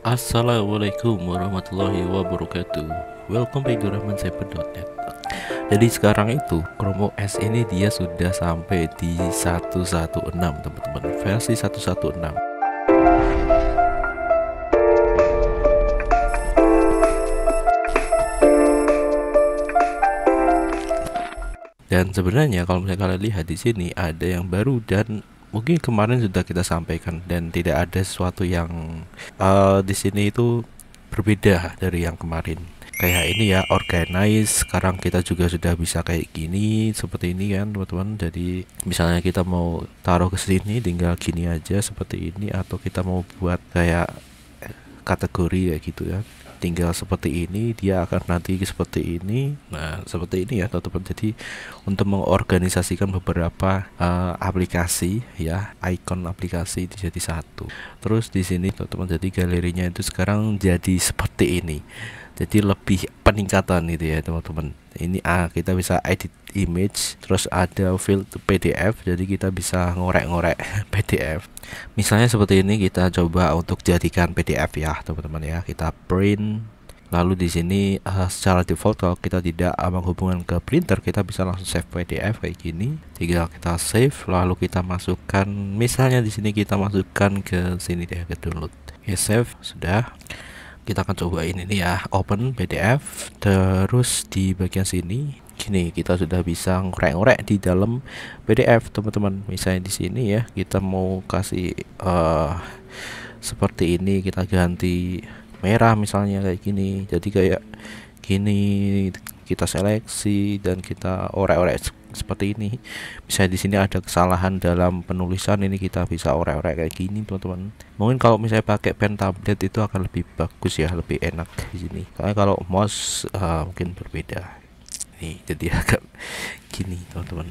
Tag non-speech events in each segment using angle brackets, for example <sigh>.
Assalamualaikum warahmatullahi wabarakatuh Welcome back to RahmanSeven.net Jadi sekarang itu Chrome OS ini dia sudah sampai di 116 teman-teman Versi 116 Dan sebenarnya kalau misalnya kalian lihat di sini ada yang baru dan mungkin kemarin sudah kita sampaikan dan tidak ada sesuatu yang uh, di sini itu berbeda dari yang kemarin kayak ini ya organize sekarang kita juga sudah bisa kayak gini seperti ini kan teman-teman jadi misalnya kita mau taruh ke sini tinggal gini aja seperti ini atau kita mau buat kayak kategori ya gitu ya tinggal seperti ini dia akan nanti seperti ini nah seperti ini ya teman-teman jadi untuk mengorganisasikan beberapa uh, aplikasi ya icon aplikasi itu jadi satu terus di sini teman-teman jadi galerinya itu sekarang jadi seperti ini jadi lebih peningkatan gitu ya teman-teman ini ah kita bisa edit image terus ada field PDF jadi kita bisa ngorek-ngorek <laughs> PDF misalnya seperti ini kita coba untuk jadikan PDF ya teman-teman ya kita print lalu di sini uh, secara default kalau kita tidak eh, menghubungkan ke printer kita bisa langsung save PDF kayak gini tinggal kita save lalu kita masukkan misalnya di sini kita masukkan ke sini deh ke download oke ya, save sudah kita akan coba ini nih ya open PDF terus di bagian sini gini kita sudah bisa ngorek-ngorek di dalam PDF teman-teman misalnya di sini ya kita mau kasih uh, seperti ini kita ganti merah misalnya kayak gini jadi kayak gini kita seleksi dan kita orek-orek seperti ini bisa di sini ada kesalahan dalam penulisan ini kita bisa orek-orek kayak gini teman-teman mungkin kalau misalnya pakai pen tablet itu akan lebih bagus ya lebih enak di sini karena kalau mouse uh, mungkin berbeda nih jadi <laughs> agak gini teman-teman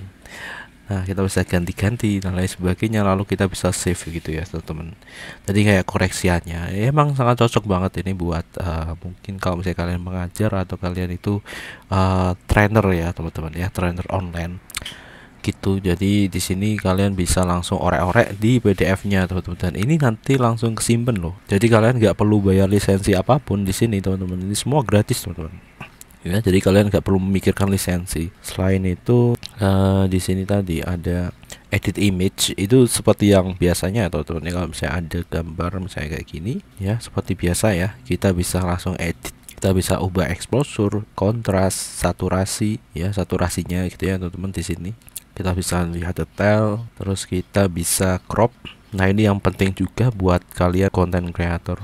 nah kita bisa ganti-ganti dan lain sebagainya lalu kita bisa save gitu ya teman-teman jadi kayak koreksiannya ya emang sangat cocok banget ini buat uh, mungkin kalau misalnya kalian mengajar atau kalian itu uh, trainer ya teman-teman ya trainer online gitu jadi di sini kalian bisa langsung orek-orek di PDF-nya teman-teman dan ini nanti langsung kesimpan loh jadi kalian nggak perlu bayar lisensi apapun di sini teman-teman ini semua gratis teman-teman ya jadi kalian nggak perlu memikirkan lisensi selain itu uh, di sini tadi ada edit image itu seperti yang biasanya atau teman kalau misalnya ada gambar misalnya kayak gini ya seperti biasa ya kita bisa langsung edit kita bisa ubah exposure kontras saturasi ya saturasinya gitu ya teman-teman di sini kita bisa lihat detail terus kita bisa crop nah ini yang penting juga buat kalian konten kreator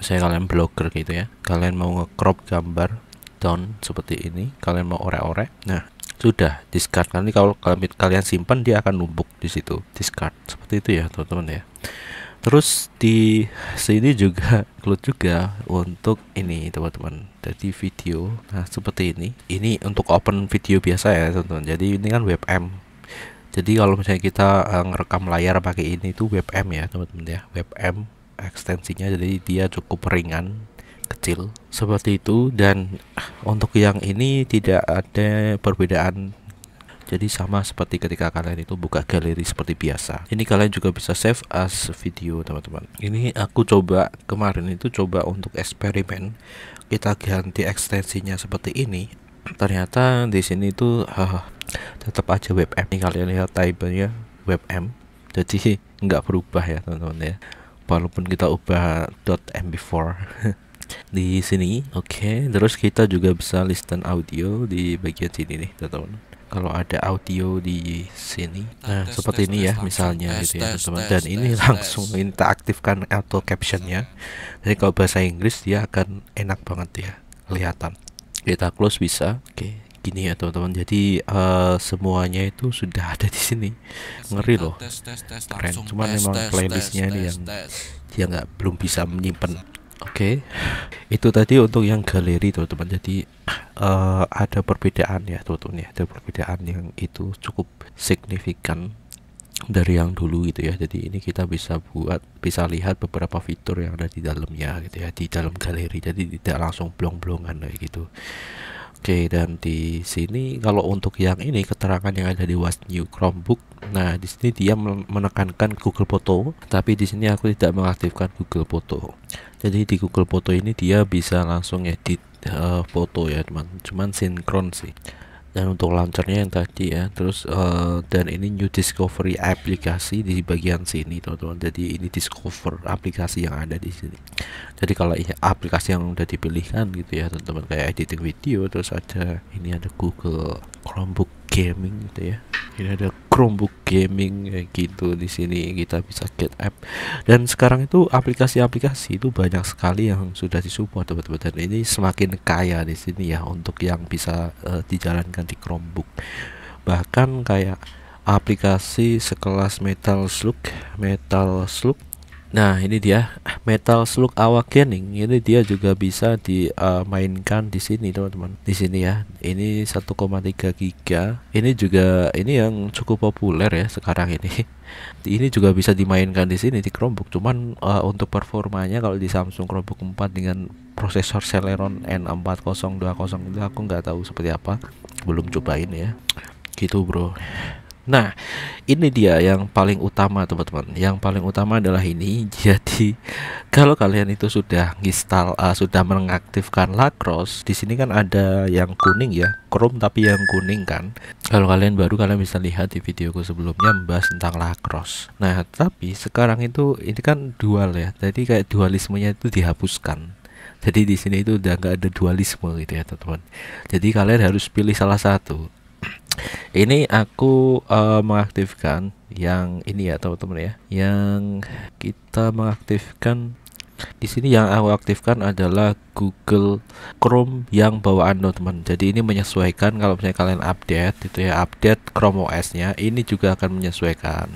misalnya kalian blogger gitu ya kalian mau nge-crop gambar down seperti ini kalian mau orek-orek nah sudah discard nanti kalau kalian simpan dia akan numpuk di situ discard seperti itu ya teman-teman ya terus di sini juga <laughs> include juga untuk ini teman-teman jadi video nah seperti ini ini untuk open video biasa ya teman-teman jadi ini kan webm jadi kalau misalnya kita uh, ngerekam layar pakai ini itu webm ya teman-teman ya webm ekstensinya jadi dia cukup ringan kecil seperti itu dan ah, untuk yang ini tidak ada perbedaan jadi sama seperti ketika kalian itu buka galeri seperti biasa ini kalian juga bisa save as video teman-teman ini aku coba kemarin itu coba untuk eksperimen kita ganti ekstensinya seperti ini ternyata di sini itu uh, tetap aja webm ini kalian lihat typenya webm jadi <laughs> nggak berubah ya teman-teman ya walaupun kita ubah .mp4 <laughs> di sini oke okay. terus kita juga bisa listen audio di bagian sini nih teman-teman kalau ada audio di sini nah seperti ini ya misalnya gitu ya teman-teman dan ini langsung kita aktifkan auto captionnya jadi kalau bahasa Inggris dia akan enak banget ya kelihatan kita close bisa oke okay gini ya teman-teman jadi uh, semuanya itu sudah ada di sini ngeri loh keren cuman memang playlistnya ini yang dia nggak belum bisa menyimpan Oke, okay. itu tadi untuk yang galeri teman-teman. Jadi uh, ada perbedaan ya teman-teman ya, ada perbedaan yang itu cukup signifikan dari yang dulu gitu ya. Jadi ini kita bisa buat, bisa lihat beberapa fitur yang ada di dalamnya gitu ya, di dalam galeri. Jadi tidak langsung blong-blongan kayak gitu. Oke, dan di sini kalau untuk yang ini keterangan yang ada di Was New Chromebook. Nah, di sini dia menekankan Google Foto, tapi di sini aku tidak mengaktifkan Google Foto. Jadi di Google Foto ini dia bisa langsung edit uh, foto ya, teman. Cuman sinkron sih dan untuk launchernya yang tadi ya terus uh, dan ini new discovery aplikasi di bagian sini teman-teman jadi ini discover aplikasi yang ada di sini jadi kalau ini aplikasi yang udah dipilihkan gitu ya teman-teman kayak editing video terus ada ini ada Google Chromebook gaming gitu ya ini ada Chromebook gaming kayak gitu di sini kita bisa get app dan sekarang itu aplikasi-aplikasi itu banyak sekali yang sudah disupport teman-teman dan ini semakin kaya di sini ya untuk yang bisa uh, dijalankan di Chromebook bahkan kayak aplikasi sekelas Metal Slug Metal Slug Nah ini dia metal slug awakening ini dia juga bisa dimainkan eh, uh, di sini teman-teman di sini ya ini 1,3 giga ini juga ini yang cukup populer ya sekarang ini <laughs> ini juga bisa dimainkan di sini di Chromebook cuman uh, untuk performanya kalau di Samsung Chromebook 4 dengan prosesor Celeron N4020 itu aku nggak tahu seperti apa belum cobain ya gitu bro Nah, ini dia yang paling utama, teman-teman. Yang paling utama adalah ini. <laughs> Jadi, kalau kalian itu sudah install uh, eh, sudah mengaktifkan Lacrosse, di sini kan ada yang kuning ya, Chrome tapi yang kuning kan. Kalau kalian baru kalian bisa lihat di videoku sebelumnya membahas tentang Lacrosse. Nah, tapi sekarang itu ini kan dual ya. Jadi kayak dualismenya itu dihapuskan jadi di sini itu udah nggak ada dualisme gitu ya teman-teman jadi kalian harus pilih salah satu ini aku uh, mengaktifkan yang ini ya teman-teman ya yang kita mengaktifkan di sini yang aku aktifkan adalah Google Chrome yang bawaan teman. Jadi ini menyesuaikan kalau misalnya kalian update itu ya update Chrome OS-nya, ini juga akan menyesuaikan.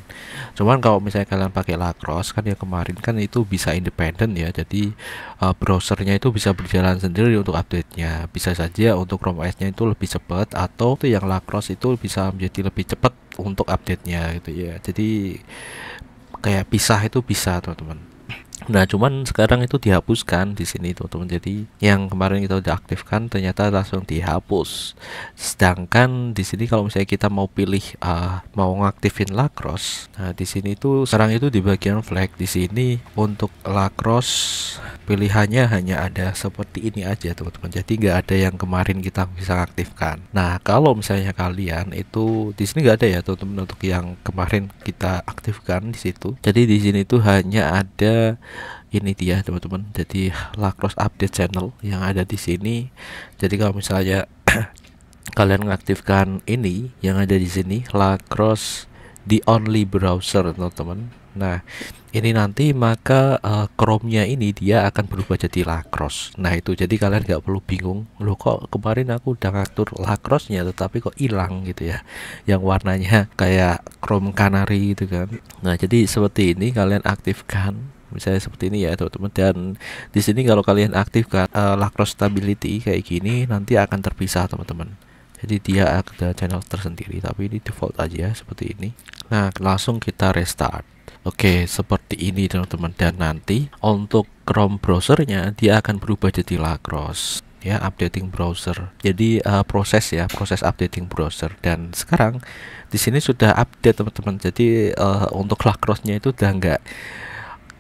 Cuman kalau misalnya kalian pakai Lacrosse kan ya kemarin kan itu bisa independen ya. Jadi uh, browsernya itu bisa berjalan sendiri untuk update-nya. Bisa saja untuk Chrome OS-nya itu lebih cepat atau yang Lacrosse itu bisa menjadi lebih cepat untuk update-nya gitu ya. Jadi kayak pisah itu bisa teman-teman Nah, cuman sekarang itu dihapuskan di sini teman-teman. Jadi, yang kemarin kita udah aktifkan ternyata langsung dihapus. Sedangkan di sini kalau misalnya kita mau pilih uh, mau ngaktifin lacrosse, nah di sini itu sekarang itu di bagian flag di sini untuk lacrosse pilihannya hanya ada seperti ini aja teman-teman. Jadi nggak ada yang kemarin kita bisa aktifkan. Nah, kalau misalnya kalian itu di sini nggak ada ya teman-teman untuk yang kemarin kita aktifkan di situ. Jadi di sini itu hanya ada ini dia teman-teman jadi lacrosse update channel yang ada di sini jadi kalau misalnya <clears throat> kalian mengaktifkan ini yang ada di sini lacrosse the only browser teman-teman nah ini nanti maka uh, Chrome-nya ini dia akan berubah jadi lacrosse nah itu jadi kalian nggak perlu bingung loh kok kemarin aku udah ngatur lacrosse-nya tetapi kok hilang gitu ya yang warnanya kayak Chrome Canary gitu kan nah jadi seperti ini kalian aktifkan misalnya seperti ini ya teman-teman dan di sini kalau kalian aktifkan uh, lacrosse stability kayak gini nanti akan terpisah teman-teman jadi dia ada channel tersendiri tapi ini default aja seperti ini nah langsung kita restart Oke, seperti ini teman-teman dan nanti untuk Chrome browsernya dia akan berubah jadi Lacrosse ya updating browser. Jadi uh, proses ya, proses updating browser dan sekarang di sini sudah update teman-teman. Jadi uh, untuk Lacrosse-nya itu udah enggak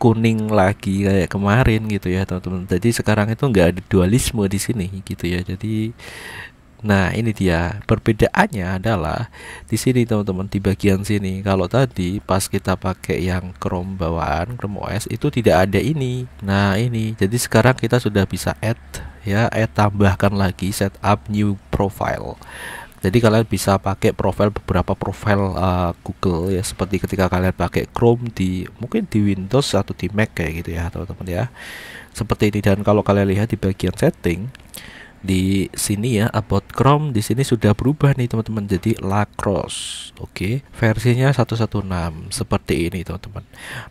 kuning lagi kayak kemarin gitu ya teman-teman jadi sekarang itu enggak ada dualisme di sini gitu ya jadi Nah, ini dia. Perbedaannya adalah di sini teman-teman di bagian sini. Kalau tadi pas kita pakai yang Chrome bawaan Chrome OS itu tidak ada ini. Nah, ini. Jadi sekarang kita sudah bisa add ya, add tambahkan lagi setup new profile jadi kalian bisa pakai profil beberapa profil uh, Google ya seperti ketika kalian pakai Chrome di mungkin di Windows atau di Mac kayak gitu ya teman-teman ya seperti ini dan kalau kalian lihat di bagian setting di sini ya about Chrome di sini sudah berubah nih teman-teman jadi Lacrosse oke okay? versinya 116 seperti ini teman-teman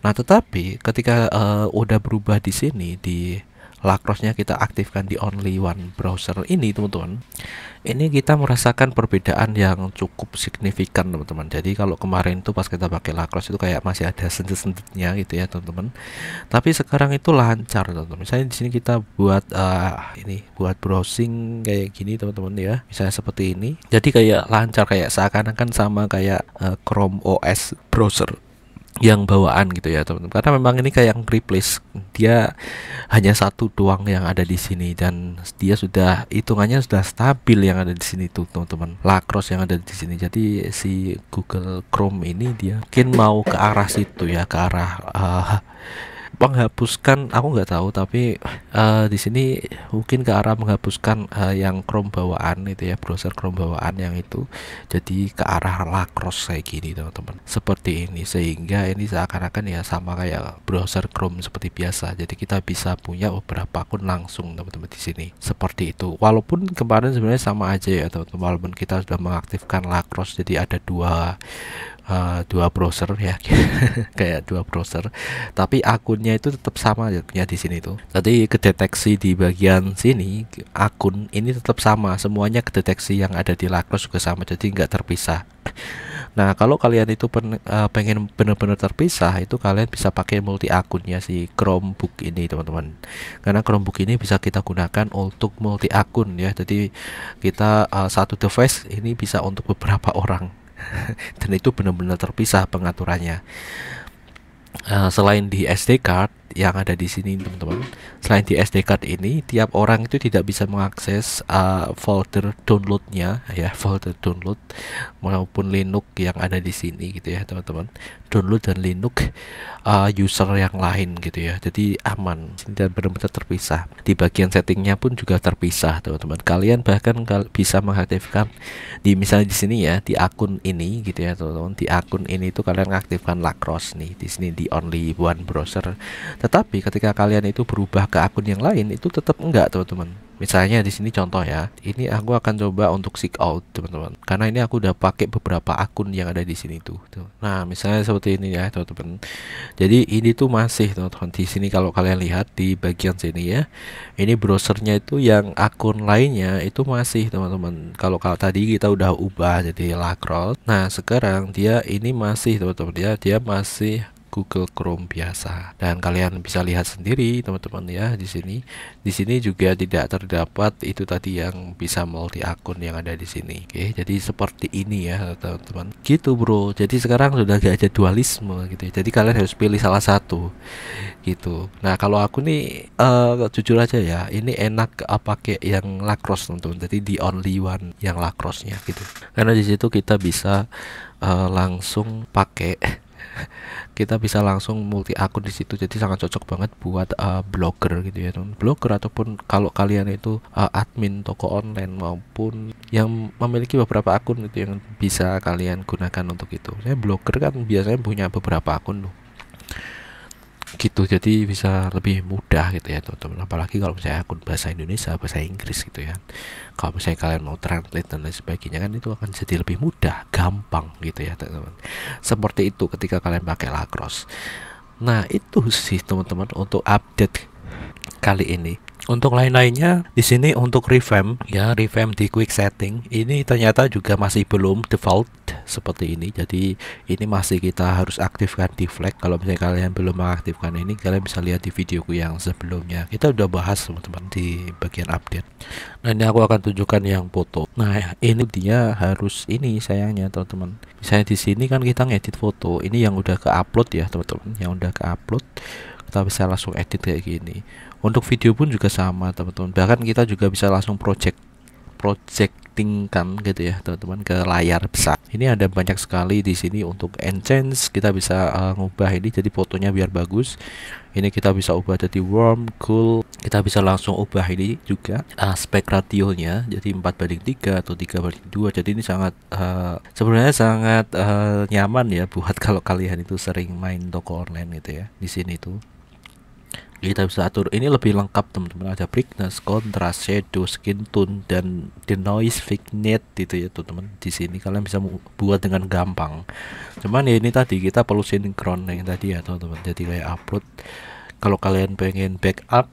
nah tetapi ketika uh, udah berubah di sini di lacrosse-nya kita aktifkan di only one browser ini teman-teman ini kita merasakan perbedaan yang cukup signifikan teman-teman jadi kalau kemarin itu pas kita pakai lacrosse itu kayak masih ada sendet-sendetnya gitu ya teman-teman tapi sekarang itu lancar teman-teman misalnya di sini kita buat uh, ini buat browsing kayak gini teman-teman ya misalnya seperti ini jadi kayak lancar kayak seakan-akan sama kayak uh, Chrome OS browser yang bawaan gitu ya teman-teman karena memang ini kayak yang replace dia hanya satu doang yang ada di sini dan dia sudah hitungannya sudah stabil yang ada di sini tuh teman-teman lacrosse yang ada di sini jadi si Google Chrome ini dia mungkin mau ke arah situ ya ke arah uh, menghapuskan aku nggak tahu tapi uh, di sini mungkin ke arah menghapuskan uh, yang Chrome bawaan itu ya browser Chrome bawaan yang itu jadi ke arah lacrosse kayak gini teman-teman seperti ini sehingga ini seakan-akan ya sama kayak browser Chrome seperti biasa jadi kita bisa punya beberapa akun langsung teman-teman di sini seperti itu walaupun kemarin sebenarnya sama aja ya teman-teman walaupun kita sudah mengaktifkan lacrosse jadi ada dua uh, dua browser ya <laughs> kayak dua browser tapi akunnya itu tetap sama ya di sini tuh tadi kedeteksi di bagian sini akun ini tetap sama semuanya kedeteksi yang ada di Lacrosse juga sama jadi nggak terpisah <laughs> Nah, kalau kalian itu pen, uh, pengen benar-benar terpisah, itu kalian bisa pakai multi akunnya si Chromebook ini, teman-teman. Karena Chromebook ini bisa kita gunakan untuk multi akun ya. Jadi kita uh, satu device ini bisa untuk beberapa orang. <laughs> dan itu benar-benar terpisah pengaturannya uh, selain di SD card yang ada di sini teman-teman selain di SD card ini tiap orang itu tidak bisa mengakses uh, folder downloadnya ya folder download maupun Linux yang ada di sini gitu ya teman-teman download dan Linux uh, user yang lain gitu ya jadi aman dan benar-benar terpisah di bagian settingnya pun juga terpisah teman-teman kalian bahkan kal bisa mengaktifkan di misalnya di sini ya di akun ini gitu ya teman-teman di akun ini tuh kalian aktifkan Lacrosse nih di sini di only one browser tetapi ketika kalian itu berubah ke akun yang lain itu tetap enggak teman-teman. Misalnya di sini contoh ya, ini aku akan coba untuk seek out teman-teman, karena ini aku udah pakai beberapa akun yang ada di sini tuh. Nah misalnya seperti ini ya teman-teman. Jadi ini tuh masih teman-teman di sini kalau kalian lihat di bagian sini ya, ini browsernya itu yang akun lainnya itu masih teman-teman. Kalau kalau tadi kita udah ubah jadi lacrosse, nah sekarang dia ini masih teman-teman Dia ya. dia masih Google Chrome biasa. Dan kalian bisa lihat sendiri teman-teman ya di sini. Di sini juga tidak terdapat itu tadi yang bisa multi akun yang ada di sini. Oke, jadi seperti ini ya teman-teman. Gitu bro. Jadi sekarang sudah gak ada dualisme gitu. Ya. Jadi kalian harus pilih salah satu gitu. Nah kalau aku nih uh, jujur aja ya, ini enak eh, pakai yang lacrosse teman-teman. Jadi the only one yang lacrosse-nya gitu. Karena di situ kita bisa uh, langsung pakai <laughs> kita bisa langsung multi akun di situ jadi sangat cocok banget buat uh, blogger gitu ya teman blogger ataupun kalau kalian itu uh, admin toko online maupun yang memiliki beberapa akun itu yang bisa kalian gunakan untuk itu saya blogger kan biasanya punya beberapa akun tuh gitu jadi bisa lebih mudah gitu ya teman-teman apalagi kalau misalnya akun bahasa Indonesia bahasa Inggris gitu ya kalau misalnya kalian mau translate dan lain sebagainya kan itu akan jadi lebih mudah gampang gitu ya teman-teman seperti itu ketika kalian pakai lacrosse nah itu sih teman-teman untuk update kali ini untuk lain-lainnya, di sini untuk revamp ya, revamp di quick setting ini ternyata juga masih belum default seperti ini. Jadi ini masih kita harus aktifkan di flag. Kalau misalnya kalian belum mengaktifkan ini, kalian bisa lihat di videoku yang sebelumnya. Kita udah bahas teman-teman di bagian update. Nah ini aku akan tunjukkan yang foto. Nah ini dia harus ini sayangnya teman-teman. Misalnya di sini kan kita ngedit foto. Ini yang udah ke upload ya teman-teman, yang udah ke upload kita bisa langsung edit kayak gini untuk video pun juga sama teman-teman bahkan kita juga bisa langsung project projecting kan gitu ya teman-teman ke layar besar ini ada banyak sekali di sini untuk enhance kita bisa uh, ngubah ini jadi fotonya biar bagus ini kita bisa ubah jadi warm cool kita bisa langsung ubah ini juga aspek rationya, jadi 4 banding 3 atau 3 banding 2 jadi ini sangat uh, sebenarnya sangat uh, nyaman ya buat <laughs> kalau kalian itu sering main toko online gitu ya di sini tuh kita bisa atur ini lebih lengkap teman-teman ada brightness contrast shadow skin tone dan the noise vignette gitu ya teman-teman di sini kalian bisa buat dengan gampang cuman ya ini tadi kita perlu sinkron yang tadi ya teman-teman jadi kayak upload kalau kalian pengen backup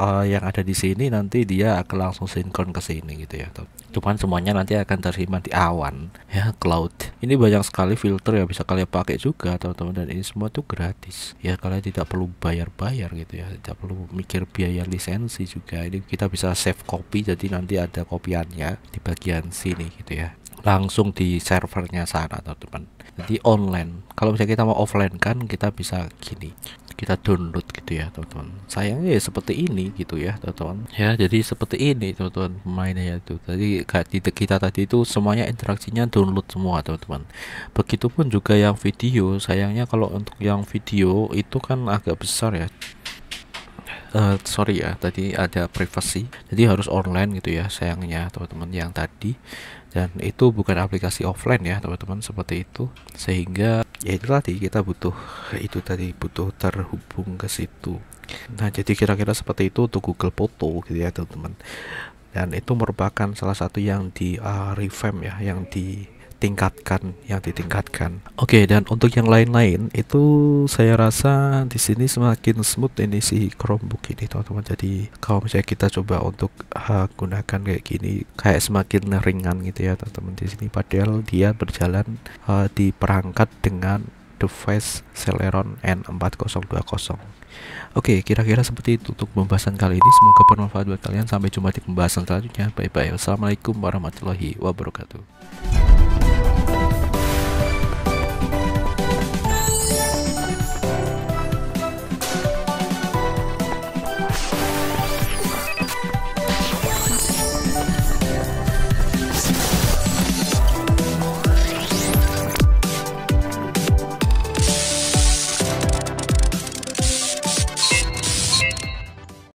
uh, yang ada di sini nanti dia akan langsung sinkron ke sini gitu ya cuman semuanya nanti akan terima di awan ya cloud ini banyak sekali filter yang bisa kalian pakai juga teman-teman dan ini semua tuh gratis ya kalian tidak perlu bayar-bayar gitu ya tidak perlu mikir biaya lisensi juga ini kita bisa save copy jadi nanti ada kopiannya di bagian sini gitu ya langsung di servernya sana teman-teman Di online kalau misalnya kita mau offline kan kita bisa gini kita download gitu ya teman-teman sayangnya ya seperti ini gitu ya teman-teman ya jadi seperti ini teman-teman pemainnya -teman, ya, itu tadi kita, kita tadi itu semuanya interaksinya download semua teman-teman begitupun juga yang video sayangnya kalau untuk yang video itu kan agak besar ya uh, sorry ya tadi ada privasi jadi harus online gitu ya sayangnya teman-teman yang tadi dan itu bukan aplikasi offline ya teman-teman seperti itu sehingga ya itu tadi kita butuh itu tadi butuh terhubung ke situ nah jadi kira-kira seperti itu untuk Google Foto gitu ya teman-teman dan itu merupakan salah satu yang di uh, revamp ya yang di tingkatkan yang ditingkatkan oke okay, dan untuk yang lain-lain itu saya rasa di sini semakin smooth ini si Chromebook ini teman-teman jadi kalau misalnya kita coba untuk uh, gunakan kayak gini kayak semakin ringan gitu ya teman-teman di sini padahal dia berjalan uh, di perangkat dengan device Celeron N4020. Oke, kira-kira seperti itu untuk pembahasan kali ini. Semoga bermanfaat buat kalian. Sampai jumpa di pembahasan selanjutnya. Bye-bye. Wassalamualaikum warahmatullahi wabarakatuh.